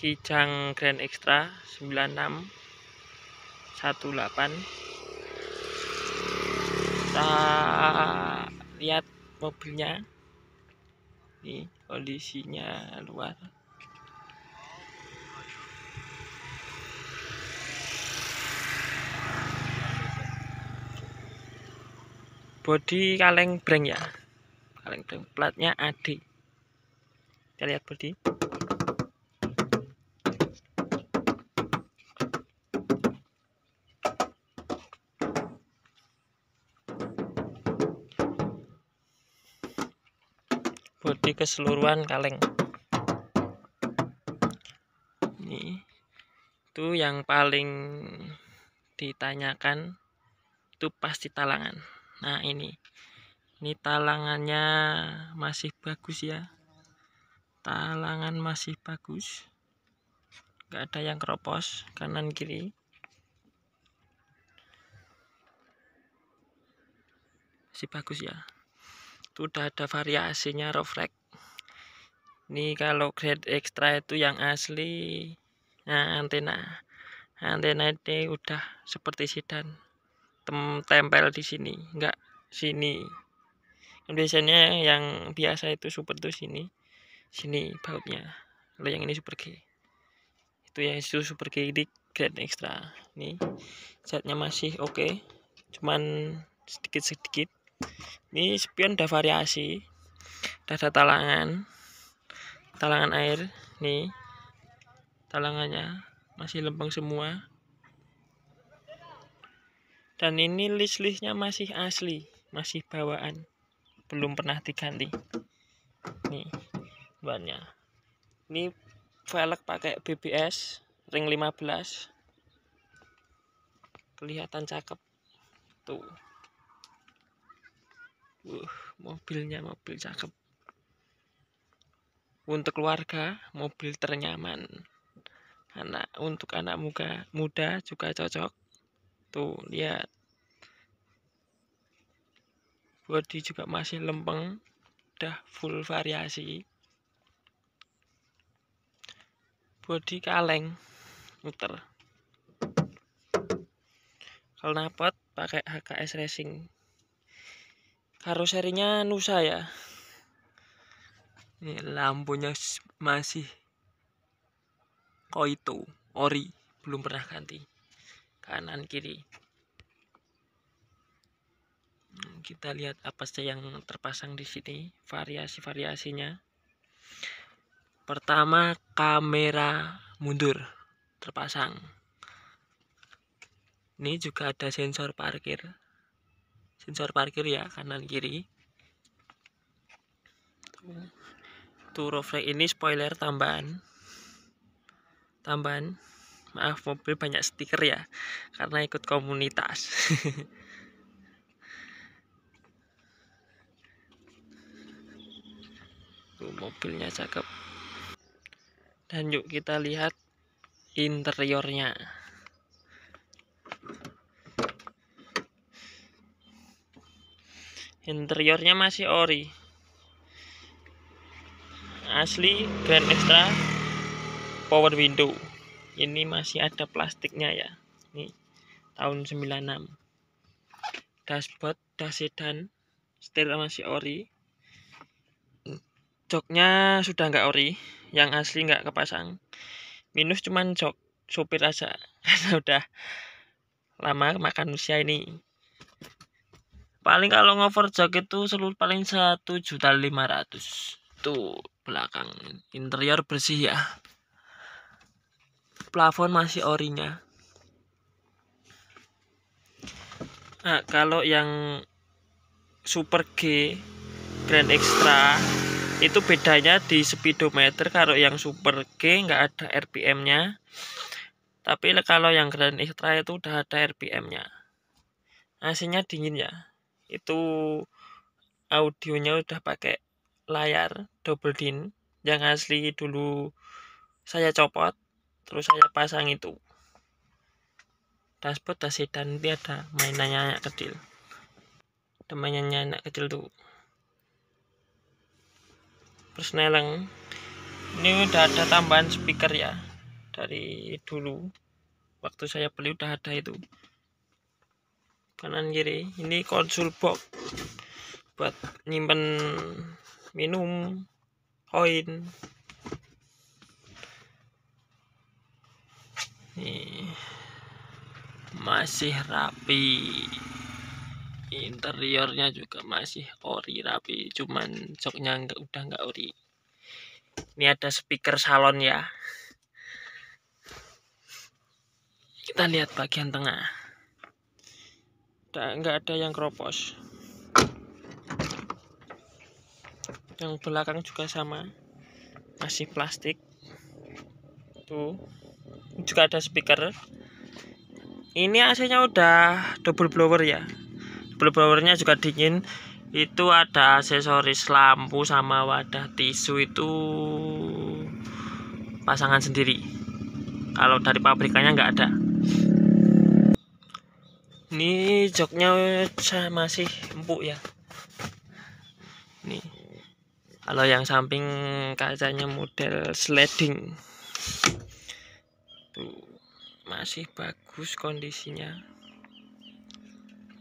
Kijang Grand Extra 96 kita lihat mobilnya ini kondisinya luar bodi kaleng breng ya kaleng breng platnya AD kita lihat bodi bodi keseluruhan kaleng ini itu yang paling ditanyakan itu pasti talangan nah ini ini talangannya masih bagus ya talangan masih bagus nggak ada yang keropos kanan kiri masih bagus ya itu udah ada variasinya Rofrek ini kalau grade extra itu yang asli nah antena antena ini udah seperti sidan Tem tempel di sini enggak sini biasanya yang biasa itu super tuh sini sini bautnya lalu yang ini super G itu yang itu super G di grade extra ini catnya masih oke okay. cuman sedikit-sedikit ini spion ada variasi ada talangan talangan air nih talangannya masih lempeng semua dan ini list-listnya masih asli masih bawaan belum pernah diganti nih bannya ini velg pakai BBS ring 15 kelihatan cakep tuh Wuh, mobilnya mobil cakep. Untuk keluarga, mobil ternyaman. Anak untuk anak muka muda juga cocok. Tuh, lihat. Body juga masih lempeng, udah full variasi. Body kaleng, muter. Kalau napot pakai HKS Racing karoserinya Nusa ya ini lampunya masih koito ori belum pernah ganti kanan kiri hmm, kita lihat apa saja yang terpasang di sini variasi-variasinya pertama kamera mundur terpasang ini juga ada sensor parkir sensor parkir ya kanan kiri tuh, roof rack ini spoiler tambahan tambahan maaf mobil banyak stiker ya karena ikut komunitas tuh mobilnya cakep dan yuk kita lihat interiornya interiornya masih ori asli Grand Extra power window ini masih ada plastiknya ya ini tahun 96 dashboard dash sedan setir masih ori joknya sudah nggak ori yang asli nggak kepasang minus cuman jok supir aja udah lama makan usia ini paling kalau ngover jaket tuh seluruh paling satu juta lima ratus tuh belakang interior bersih ya plafon masih orinya nah kalau yang super G Grand Extra itu bedanya di speedometer kalau yang super G nggak ada RPM nya tapi kalau yang Grand Extra itu udah ada RPM nya AC dingin ya itu audionya udah pakai layar double din yang asli dulu saya copot terus saya pasang itu dashboard dan sedan ada mainannya anak kecil temannya mainannya anak kecil tuh terus neleng ini udah ada tambahan speaker ya dari dulu waktu saya beli udah ada itu kanan kiri ini konsul box buat nyimpen minum koin masih rapi interiornya juga masih ori rapi cuman joknya nggak udah enggak ori ini ada speaker salon ya kita lihat bagian tengah nggak ada yang keropos yang belakang juga sama masih plastik tuh juga ada speaker ini AC nya udah double blower ya double blowernya juga dingin itu ada aksesoris lampu sama wadah tisu itu pasangan sendiri kalau dari pabrikannya nggak ada ini joknya masih empuk ya nih kalau yang samping kacanya model sledding tuh masih bagus kondisinya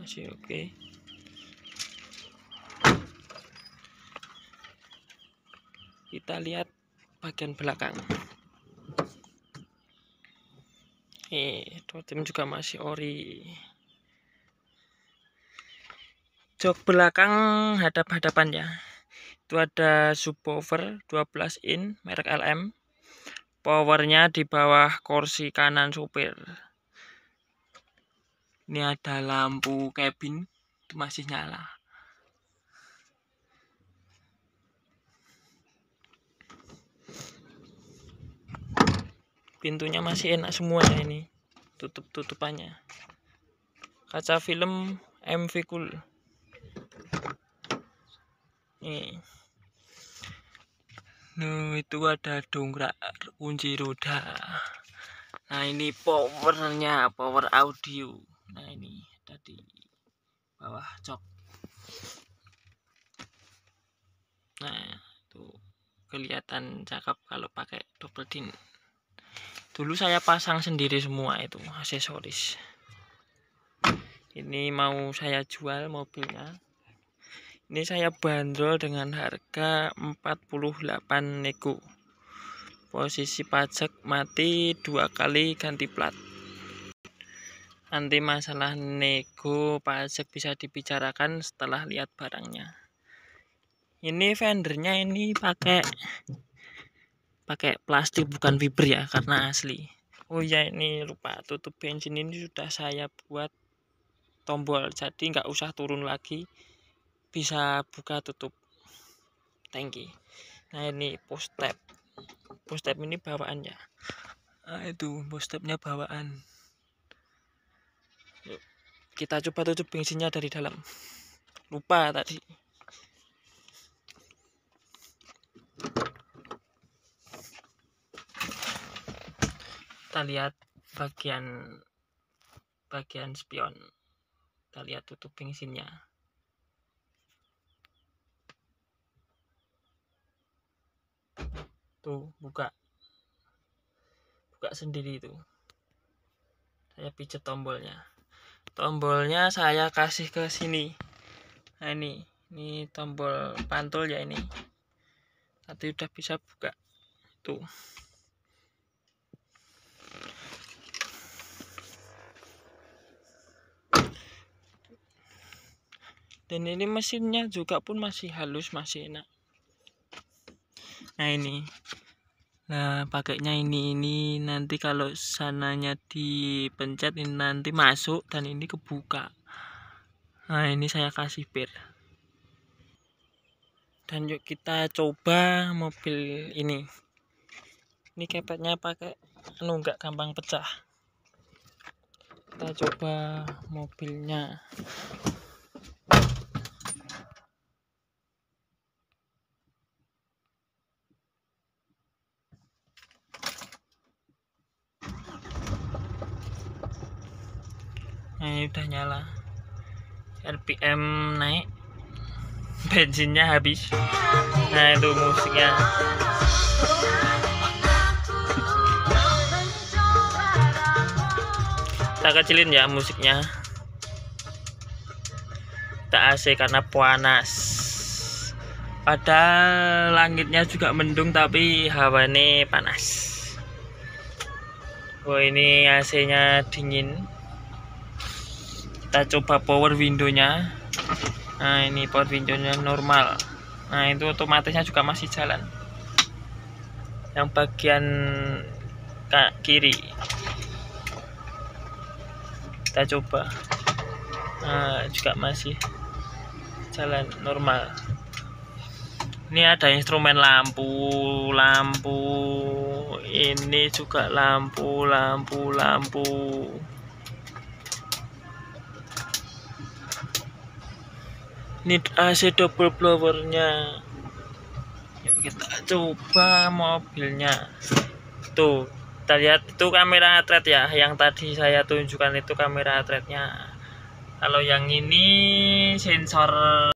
masih oke okay. kita lihat bagian belakang eh tim juga masih ori jok belakang hadap-hadapan ya itu ada subwoofer 12 in merek LM powernya di bawah kursi kanan supir ini ada lampu cabin itu masih nyala pintunya masih enak semuanya ini tutup-tutupannya kaca film MV Cool Mm. Nih. itu ada dongkrak kunci roda. Nah, ini powernya, power audio. Nah, ini tadi bawah cok. Nah, itu kelihatan cakep kalau pakai double din. Dulu saya pasang sendiri semua itu aksesoris. Ini mau saya jual mobilnya ini saya bandrol dengan harga 48 nego posisi pajak mati dua kali ganti plat nanti masalah nego pajak bisa dibicarakan setelah lihat barangnya ini vendernya ini pakai pakai plastik bukan fiber ya karena asli oh ya ini lupa tutup bensin ini sudah saya buat tombol jadi nggak usah turun lagi bisa buka tutup tangki nah ini post tab post tab ini bawaannya nah, itu post tabnya bawaan Yuk, kita coba tutup bensinnya dari dalam lupa tadi kita lihat bagian bagian spion kita lihat tutup bensinnya itu buka buka sendiri itu saya pijet tombolnya tombolnya saya kasih ke sini nah ini ini tombol pantul ya ini nanti udah bisa buka tuh dan ini mesinnya juga pun masih halus masih enak nah ini nah pakainya ini ini nanti kalau sananya dipencet ini nanti masuk dan ini kebuka nah ini saya kasih pir dan yuk kita coba mobil ini ini kepetnya pakai anu enggak gampang pecah kita coba mobilnya nah ini udah nyala RPM naik bensinnya habis nah itu musiknya Kita kecilin ya musiknya tak AC karena panas padahal langitnya juga mendung tapi hawa ini panas oh ini AC nya dingin kita coba power windownya nah ini power windownya normal nah itu otomatisnya juga masih jalan yang bagian kiri kita coba nah, juga masih jalan normal ini ada instrumen lampu lampu ini juga lampu lampu lampu need AC double blowernya Yuk kita coba mobilnya tuh kita lihat itu kamera atret ya yang tadi saya tunjukkan itu kamera atretnya. kalau yang ini sensor